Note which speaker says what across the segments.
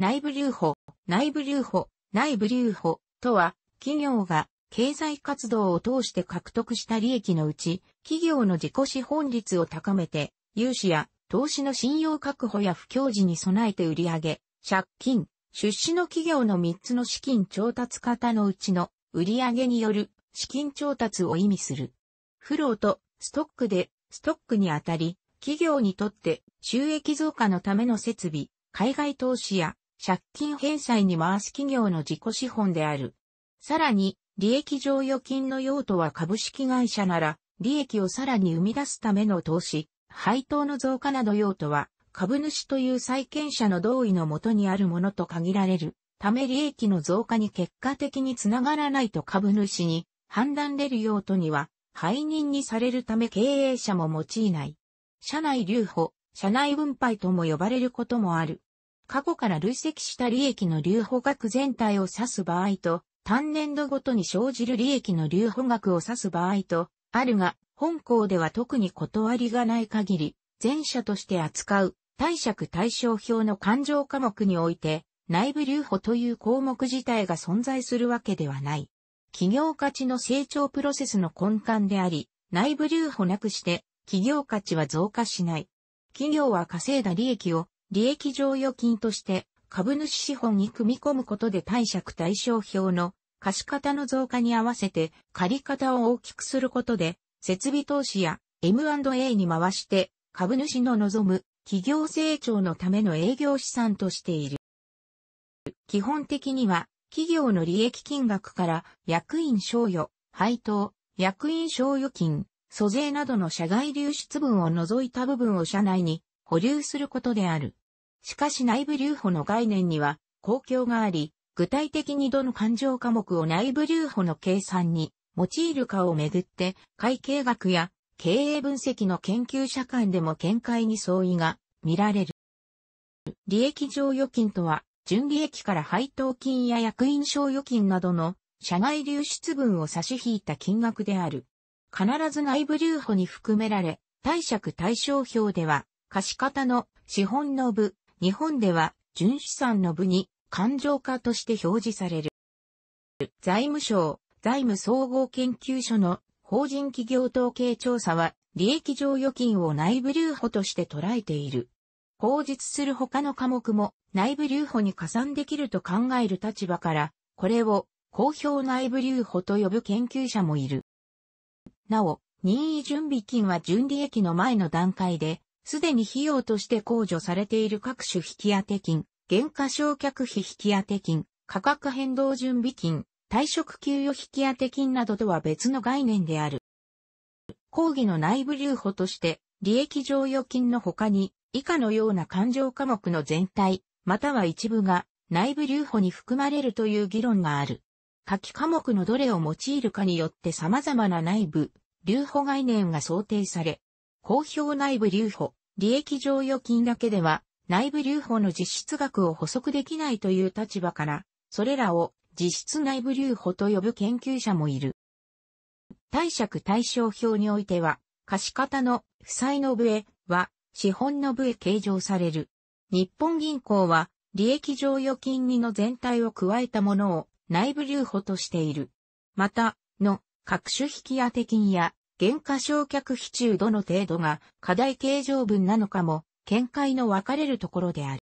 Speaker 1: 内部留保、内部留保、内部留保とは、企業が経済活動を通して獲得した利益のうち、企業の自己資本率を高めて、融資や投資の信用確保や不況時に備えて売上、借金、出資の企業の3つの資金調達型のうちの売上による資金調達を意味する。フローとストックで、ストックにあたり、企業にとって収益増加のための設備、海外投資や借金返済に回す企業の自己資本である。さらに、利益剰余金の用途は株式会社なら、利益をさらに生み出すための投資、配当の増加など用途は、株主という債権者の同意のもとにあるものと限られる。ため利益の増加に結果的につながらないと株主に判断れる用途には、背任にされるため経営者も用いない。社内留保、社内分配とも呼ばれることもある。過去から累積した利益の留保額全体を指す場合と、単年度ごとに生じる利益の留保額を指す場合と、あるが、本校では特に断りがない限り、前者として扱う、貸借対照表の勘定科目において、内部留保という項目自体が存在するわけではない。企業価値の成長プロセスの根幹であり、内部留保なくして、企業価値は増加しない。企業は稼いだ利益を利益剰余金として株主資本に組み込むことで貸借対照表の貸方の増加に合わせて借方を大きくすることで設備投資や M&A に回して株主の望む企業成長のための営業資産としている。基本的には企業の利益金額から役員賞与、配当、役員賞与金、租税などの社外流出分を除いた部分を社内に保留することである。しかし内部留保の概念には、公共があり、具体的にどの勘定科目を内部留保の計算に用いるかをめぐって、会計学や経営分析の研究者間でも見解に相違が見られる。利益剰余金とは、純利益から配当金や役員賞預金などの社外流出分を差し引いた金額である。必ず内部留保に含められ、貸借対照表では、貸方の資本の部、日本では純資産の部に勘定化として表示される。財務省、財務総合研究所の法人企業統計調査は、利益剰余金を内部留保として捉えている。口述する他の科目も内部留保に加算できると考える立場から、これを公表内部留保と呼ぶ研究者もいる。なお、任意準備金は純利益の前の段階で、すでに費用として控除されている各種引当金、減価償却費引当金、価格変動準備金、退職給与引当金などとは別の概念である。講義の内部留保として、利益剰余金の他に、以下のような勘定科目の全体、または一部が内部留保に含まれるという議論がある。下記科目のどれを用いるかによって様々な内部、留保概念が想定され、公表内部留保、利益剰余金だけでは、内部留保の実質額を補足できないという立場から、それらを実質内部留保と呼ぶ研究者もいる。貸借対照表においては、貸方の負債の部へは資本の部へ計上される。日本銀行は利益剰余金にの全体を加えたものを内部留保としている。また、の各種引当金や減価償却費中どの程度が課題形状分なのかも、見解の分かれるところであ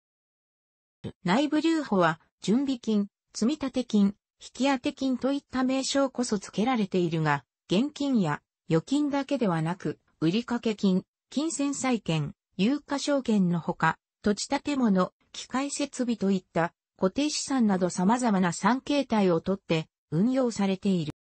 Speaker 1: る。内部留保は、準備金、積立金、引当金といった名称こそ付けられているが、現金や預金だけではなく、売掛金、金銭債権、有価証券のほか、土地建物、機械設備といった固定資産など様々な3形態をとって運用されている。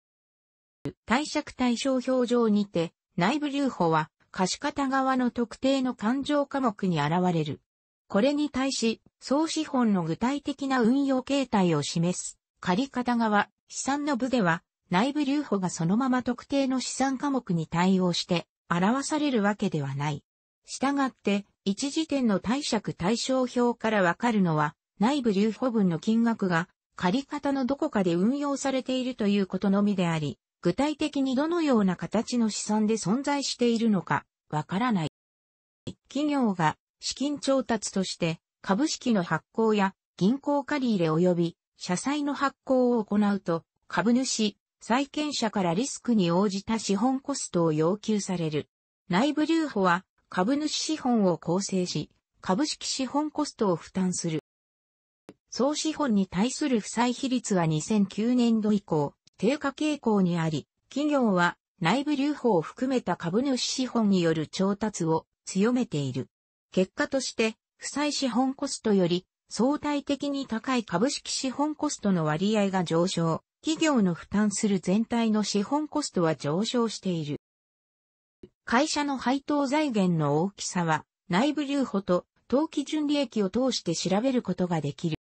Speaker 1: 貸借対象表上にて、内部留保は貸方側の特定の勘定科目に現れる。これに対し、総資本の具体的な運用形態を示す、借方側、資産の部では、内部留保がそのまま特定の資産科目に対応して、表されるわけではない。したがって、一時点の貸借対照表からわかるのは、内部留保分の金額が、借方のどこかで運用されているということのみであり、具体的にどのような形の資産で存在しているのか、わからない。企業が資金調達として株式の発行や銀行借入及び社債の発行を行うと株主、債権者からリスクに応じた資本コストを要求される。内部留保は株主資本を構成し、株式資本コストを負担する。総資本に対する負債比率は2009年度以降、低下傾向にあり、企業は内部留保を含めた株主資本による調達を強めている。結果として、負債資本コストより相対的に高い株式資本コストの割合が上昇、企業の負担する全体の資本コストは上昇している。会社の配当財源の大きさは内部留保と当期純利益を通して調べることができる。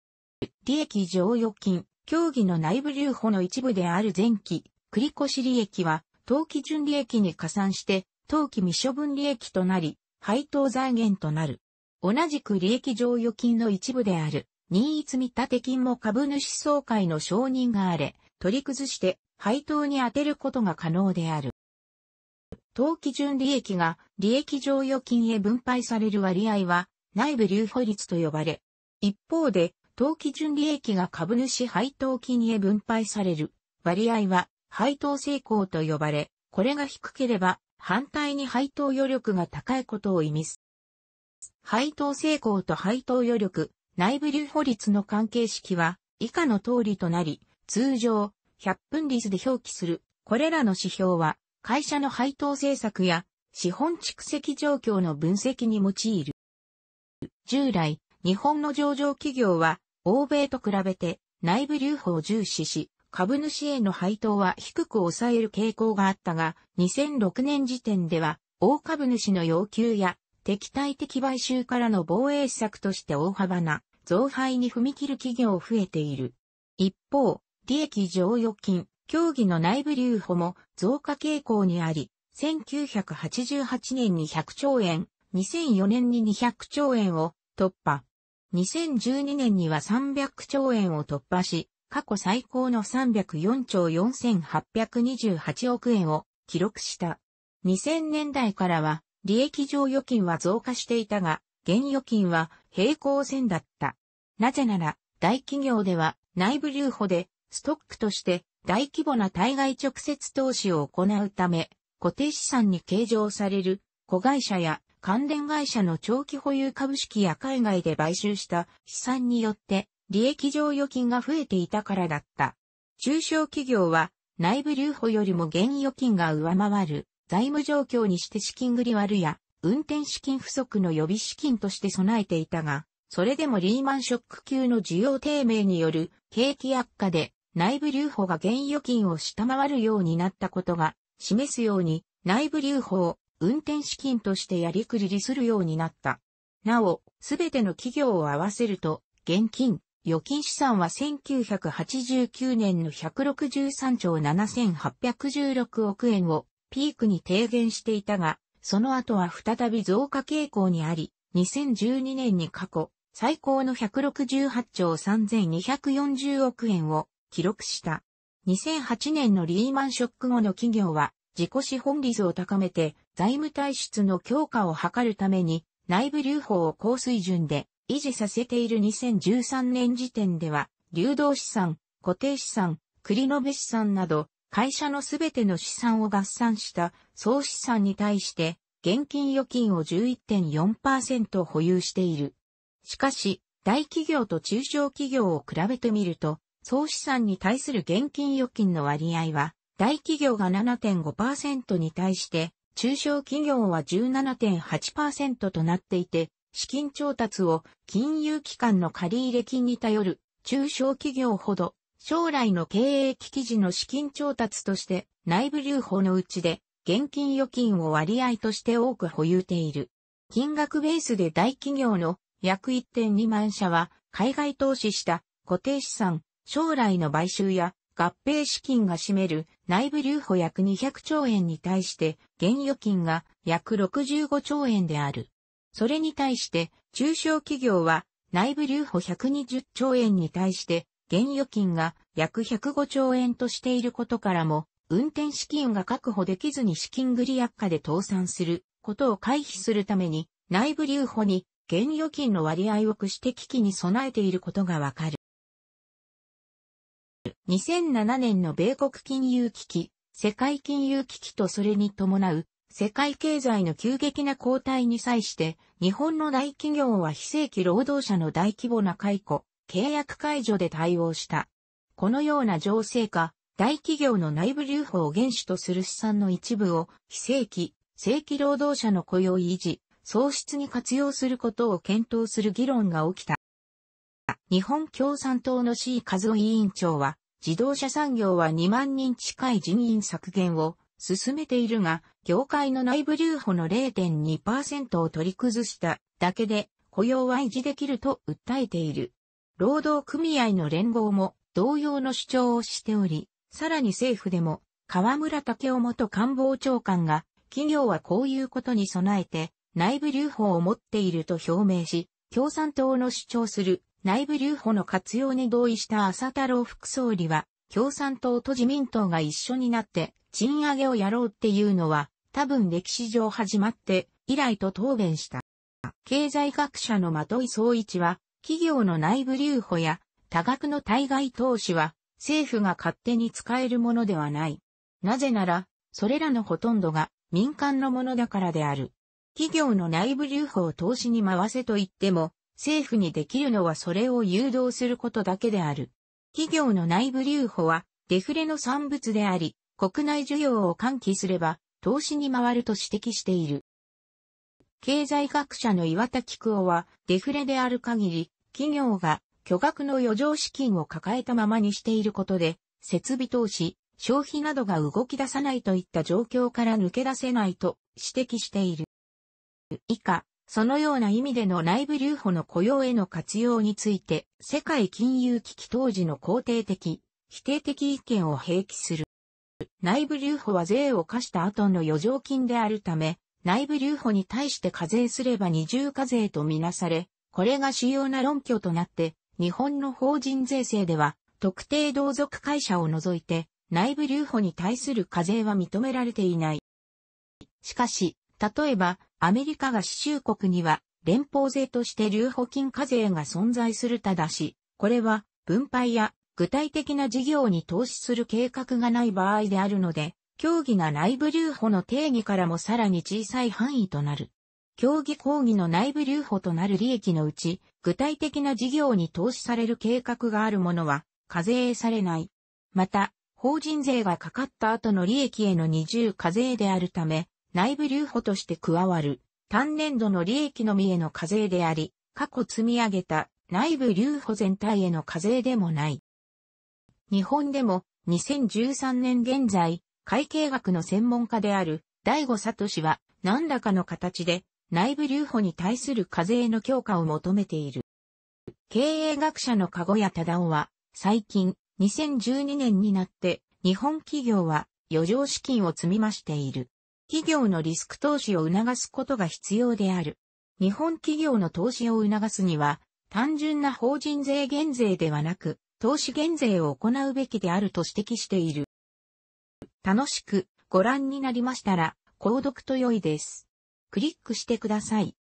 Speaker 1: 利益剰余金、競技の内部留保の一部である前期、繰越利益は、当期純利益に加算して、当期未処分利益となり、配当財源となる。同じく利益剰余金の一部である、任意積立金も株主総会の承認があれ、取り崩して配当に充てることが可能である。当期純利益が利益剰余金へ分配される割合は内部留保率と呼ばれ、一方で当期純利益が株主配当金へ分配される割合は配当成功と呼ばれ、これが低ければ反対に配当余力が高いことを意味す。配当成功と配当余力、内部留保率の関係式は以下の通りとなり、通常100分率で表記する。これらの指標は会社の配当政策や資本蓄積状況の分析に用いる。従来、日本の上場企業は欧米と比べて内部留保を重視し、株主への配当は低く抑える傾向があったが、2006年時点では、大株主の要求や敵対的買収からの防衛策として大幅な増配に踏み切る企業増えている。一方、利益剰余金、協議の内部留保も増加傾向にあり、1988年に100兆円、2004年に200兆円を突破。2012年には300兆円を突破し、過去最高の304兆4828億円を記録した。2000年代からは、利益上預金は増加していたが、現預金は平行線だった。なぜなら、大企業では内部留保でストックとして大規模な対外直接投資を行うため、固定資産に計上される子会社や関連会社の長期保有株式や海外で買収した資産によって利益剰余金が増えていたからだった。中小企業は内部留保よりも現預金が上回る財務状況にして資金繰り割るや運転資金不足の予備資金として備えていたが、それでもリーマンショック級の需要低迷による景気悪化で内部留保が現預金を下回るようになったことが示すように内部留保を運転資金としてやりくりりするようになった。なお、すべての企業を合わせると、現金、預金資産は1989年の163兆7816億円をピークに低減していたが、その後は再び増加傾向にあり、2012年に過去最高の168兆3240億円を記録した。2008年のリーマンショック後の企業は自己資本率を高めて財務体質の強化を図るために内部留保を高水準で維持させている2013年時点では、流動資産、固定資産、繰延資産など、会社のすべての資産を合算した総資産に対して、現金預金を11.4%保有している。しかし、大企業と中小企業を比べてみると、総資産に対する現金預金の割合は、大企業が7.5%に対して、中小企業は17.8%となっていて、資金調達を金融機関の借入金に頼る中小企業ほど将来の経営危機時の資金調達として内部留保のうちで現金預金を割合として多く保有ている。金額ベースで大企業の約1.2万社は海外投資した固定資産、将来の買収や合併資金が占める内部留保約200兆円に対して、現預金が約65兆円である。それに対して、中小企業は内部留保120兆円に対して、現預金が約105兆円としていることからも、運転資金が確保できずに資金繰り悪化で倒産することを回避するために、内部留保に現預金の割合をくして危機に備えていることがわかる。2007年の米国金融危機、世界金融危機とそれに伴う世界経済の急激な後退に際して、日本の大企業は非正規労働者の大規模な解雇、契約解除で対応した。このような情勢下、大企業の内部留保を原資とする資産の一部を非正規、正規労働者の雇用維持、創出に活用することを検討する議論が起きた。日本共産党の C 和夫委員長は、自動車産業は2万人近い人員削減を進めているが、業界の内部留保の0.2%を取り崩しただけで雇用は維持できると訴えている。労働組合の連合も同様の主張をしており、さらに政府でも河村武雄元官房長官が企業はこういうことに備えて内部留保を持っていると表明し、共産党の主張する内部留保の活用に同意した浅太郎副総理は、共産党と自民党が一緒になって賃上げをやろうっていうのは、多分歴史上始まって以来と答弁した。経済学者の的井総一は、企業の内部留保や多額の対外投資は政府が勝手に使えるものではない。なぜなら、それらのほとんどが民間のものだからである。企業の内部留保を投資に回せと言っても、政府にできるのはそれを誘導することだけである。企業の内部留保はデフレの産物であり、国内需要を喚起すれば投資に回ると指摘している。経済学者の岩田菊夫はデフレである限り企業が巨額の余剰資金を抱えたままにしていることで設備投資、消費などが動き出さないといった状況から抜け出せないと指摘している。以下、そのような意味での内部留保の雇用への活用について、世界金融危機当時の肯定的、否定的意見を併記する。内部留保は税を課した後の余剰金であるため、内部留保に対して課税すれば二重課税とみなされ、これが主要な論拠となって、日本の法人税制では、特定同族会社を除いて、内部留保に対する課税は認められていない。しかし、例えば、アメリカ合衆国には連邦税として留保金課税が存在するただし、これは分配や具体的な事業に投資する計画がない場合であるので、競技が内部留保の定義からもさらに小さい範囲となる。競技講義の内部留保となる利益のうち、具体的な事業に投資される計画があるものは課税されない。また、法人税がかかった後の利益への二重課税であるため、内部留保として加わる、単年度の利益のみへの課税であり、過去積み上げた内部留保全体への課税でもない。日本でも2013年現在、会計学の専門家である第五里氏は何らかの形で内部留保に対する課税の強化を求めている。経営学者の籠谷忠夫は最近2012年になって日本企業は余剰資金を積み増している。企業のリスク投資を促すことが必要である。日本企業の投資を促すには、単純な法人税減税ではなく、投資減税を行うべきであると指摘している。楽しくご覧になりましたら、購読と良いです。クリックしてください。